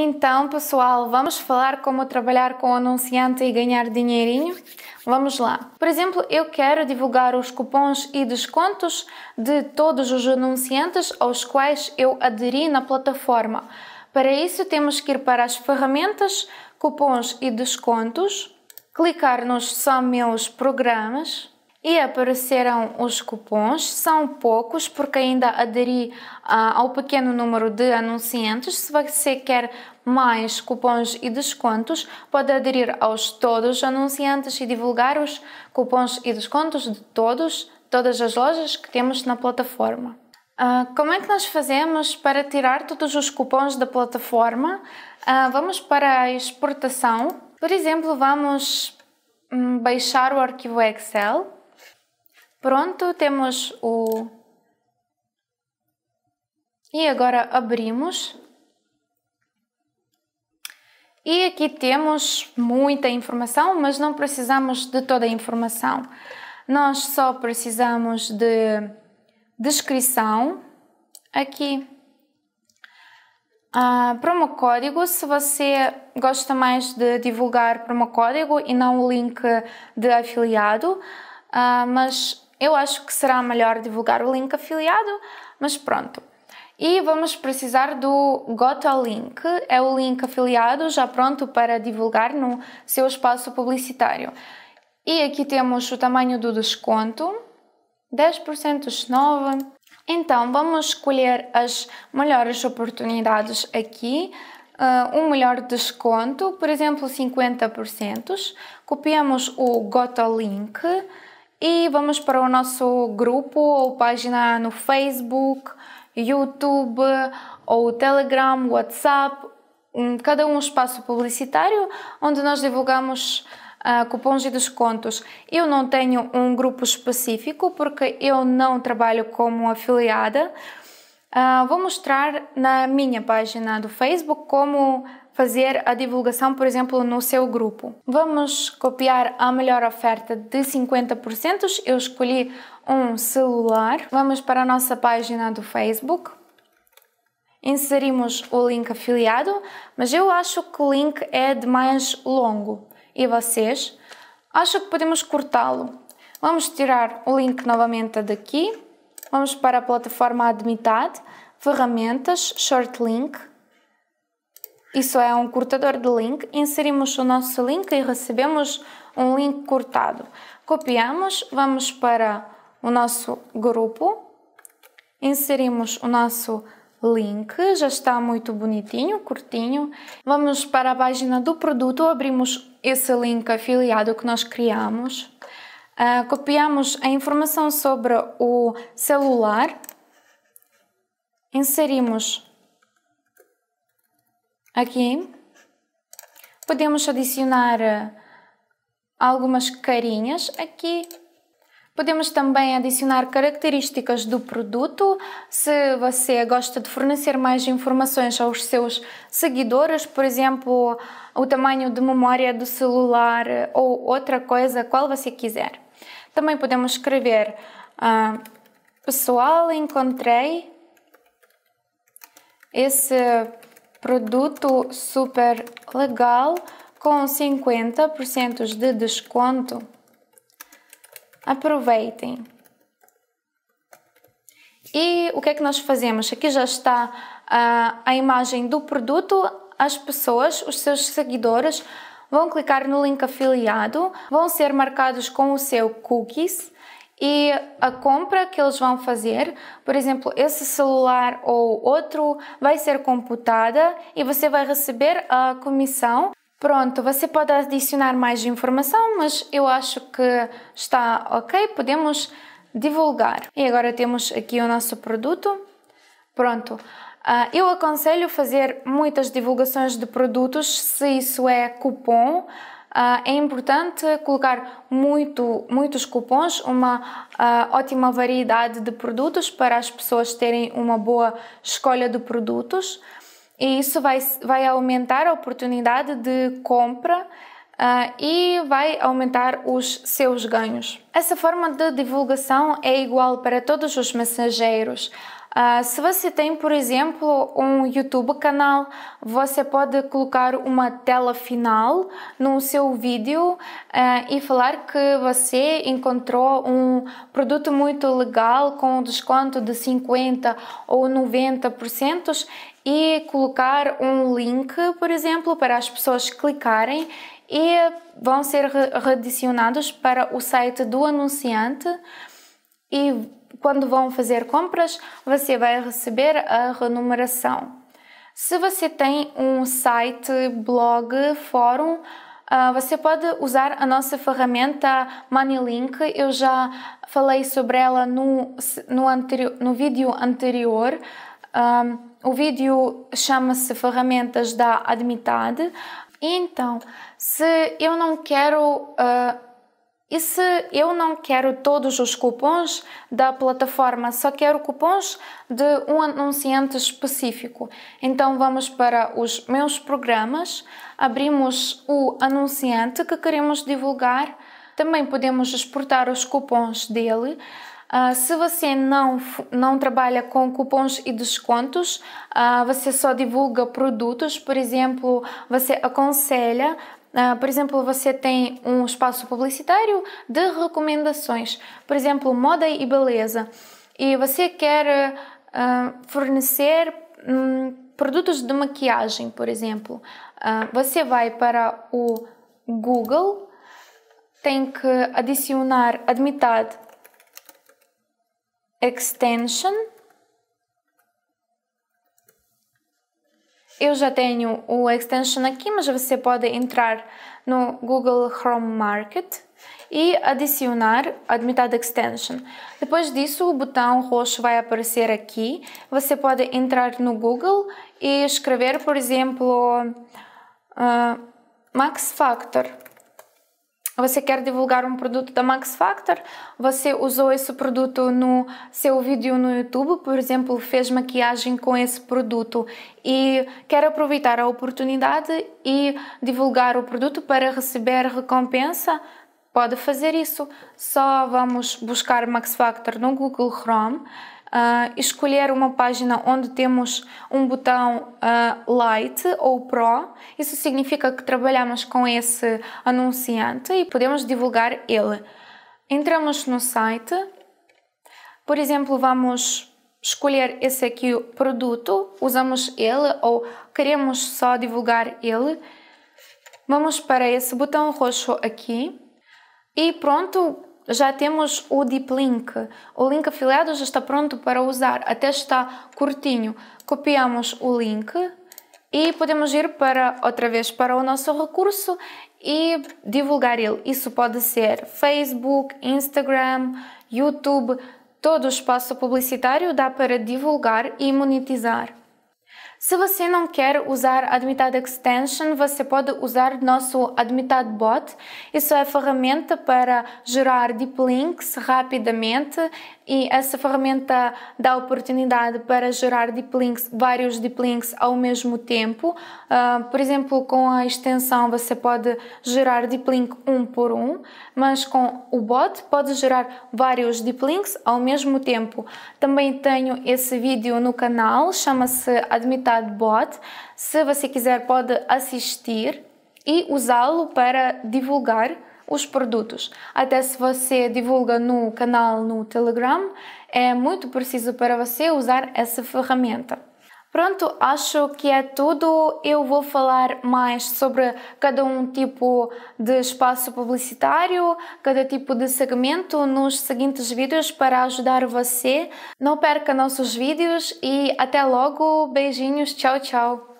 Então, pessoal, vamos falar como trabalhar com anunciante e ganhar dinheirinho? Vamos lá. Por exemplo, eu quero divulgar os cupons e descontos de todos os anunciantes aos quais eu aderi na plataforma. Para isso, temos que ir para as ferramentas, cupons e descontos, clicar nos São Meus Programas e apareceram os cupons. São poucos, porque ainda aderi ah, ao pequeno número de anunciantes. Se você quer mais cupons e descontos, pode aderir aos todos os anunciantes e divulgar os cupons e descontos de todos, todas as lojas que temos na plataforma. Uh, como é que nós fazemos para tirar todos os cupons da plataforma? Uh, vamos para a exportação. Por exemplo, vamos hum, baixar o arquivo Excel Pronto, temos o... E agora abrimos. E aqui temos muita informação, mas não precisamos de toda a informação. Nós só precisamos de descrição aqui. Ah, promo código, se você gosta mais de divulgar promo código e não o link de afiliado, ah, mas eu acho que será melhor divulgar o link afiliado, mas pronto. E vamos precisar do GotoLink, é o link afiliado já pronto para divulgar no seu espaço publicitário. E aqui temos o tamanho do desconto, 10% nova. Então vamos escolher as melhores oportunidades aqui, uh, um melhor desconto, por exemplo 50%. Copiamos o GotoLink e vamos para o nosso grupo ou página no Facebook, YouTube ou Telegram, WhatsApp, hum, cada um espaço publicitário onde nós divulgamos uh, cupons e descontos. Eu não tenho um grupo específico porque eu não trabalho como afiliada. Uh, vou mostrar na minha página do Facebook como fazer a divulgação, por exemplo, no seu grupo. Vamos copiar a melhor oferta de 50%. Eu escolhi um celular. Vamos para a nossa página do Facebook. Inserimos o link afiliado, mas eu acho que o link é de mais longo. E vocês? Acho que podemos cortá-lo. Vamos tirar o link novamente daqui. Vamos para a plataforma Admitad, ferramentas, short link, isso é um cortador de link. Inserimos o nosso link e recebemos um link cortado. Copiamos, vamos para o nosso grupo, inserimos o nosso link, já está muito bonitinho, curtinho. Vamos para a página do produto, abrimos esse link afiliado que nós criamos, uh, copiamos a informação sobre o celular, inserimos aqui. Podemos adicionar eh, algumas carinhas aqui. Podemos também adicionar características do produto. Se você gosta de fornecer mais informações aos seus seguidores, por exemplo, o tamanho de memória do celular eh, ou outra coisa, qual você quiser. Também podemos escrever ah, Pessoal, encontrei esse Produto super legal com 50% de desconto. Aproveitem. E o que é que nós fazemos? Aqui já está a, ah, a imagem do produto, as pessoas, os seus seguidores vão clicar no link afiliado, vão ser marcados com o seu cookies e a compra que eles vão fazer, por exemplo, esse celular ou outro, vai ser computada e você vai receber a comissão. Pronto, você pode adicionar mais informação, mas eu acho que está ok, podemos divulgar. E agora temos aqui o nosso produto. Pronto. Ah, eu aconselho fazer muitas divulgações de produtos, se isso é cupom, ah, é importante colocar muito, muitos cupons, uma ah, ótima variedade de produtos para as pessoas terem uma boa escolha de produtos e isso vai, vai aumentar a oportunidade de compra uh, e vai aumentar os seus ganhos. Essa forma de divulgação é igual para todos os mensageiros. Ah, se você tem, por exemplo, um YouTube canal, você pode colocar uma tela final no seu vídeo ah, e falar que você encontrou um produto muito legal com desconto de 50 ou 90% e colocar um link, por exemplo, para as pessoas clicarem e vão ser redicionados para o site do anunciante e quando vão fazer compras, você vai receber a remuneração. Se você tem um site, blog, fórum, ah, você pode usar a nossa ferramenta MoneyLink. Eu já falei sobre ela no, no, anterior, no vídeo anterior. Um, o vídeo chama-se Ferramentas da Admitade. Então, se eu não quero uh, e se eu não quero todos os cupons da plataforma, só quero cupons de um anunciante específico, então vamos para os meus programas, abrimos o anunciante que queremos divulgar, também podemos exportar os cupons dele. Uh, se você não, não trabalha com cupons e descontos, uh, você só divulga produtos, por exemplo, você aconselha ah, por exemplo, você tem um espaço publicitário de recomendações, por exemplo, moda e beleza, e você quer ah, fornecer hum, produtos de maquiagem, por exemplo. Ah, você vai para o Google, tem que adicionar admitad extension Eu já tenho o extension aqui, mas você pode entrar no Google Chrome Market e adicionar Admitted Extension. Depois disso, o botão roxo vai aparecer aqui. Você pode entrar no Google e escrever, por exemplo, uh, Max Factor. Você quer divulgar um produto da Max Factor? Você usou esse produto no seu vídeo no YouTube, por exemplo, fez maquiagem com esse produto e quer aproveitar a oportunidade e divulgar o produto para receber recompensa? Pode fazer isso. Só vamos buscar Max Factor no Google Chrome uh, escolher uma página onde temos um botão uh, Light ou Pro. Isso significa que trabalhamos com esse anunciante e podemos divulgar ele. Entramos no site, por exemplo, vamos escolher esse aqui produto, usamos ele ou queremos só divulgar ele. Vamos para esse botão roxo aqui e pronto, já temos o Deep Link. O link afiliado já está pronto para usar, até está curtinho. Copiamos o link e podemos ir para outra vez para o nosso recurso e divulgar ele. Isso pode ser Facebook, Instagram, YouTube, todo o espaço publicitário dá para divulgar e monetizar. Se você não quer usar Admitad Extension, você pode usar nosso Admitad Bot. Isso é ferramenta para gerar deep links rapidamente e essa ferramenta dá oportunidade para gerar deep links, vários deep links ao mesmo tempo. Uh, por exemplo, com a extensão você pode gerar deep link um por um, mas com o bot pode gerar vários deep links ao mesmo tempo. Também tenho esse vídeo no canal, chama-se Admitado Bot. Se você quiser pode assistir e usá-lo para divulgar os produtos. Até se você divulga no canal no Telegram, é muito preciso para você usar essa ferramenta. Pronto, acho que é tudo. Eu vou falar mais sobre cada um tipo de espaço publicitário, cada tipo de segmento nos seguintes vídeos para ajudar você. Não perca nossos vídeos e até logo. Beijinhos, tchau, tchau.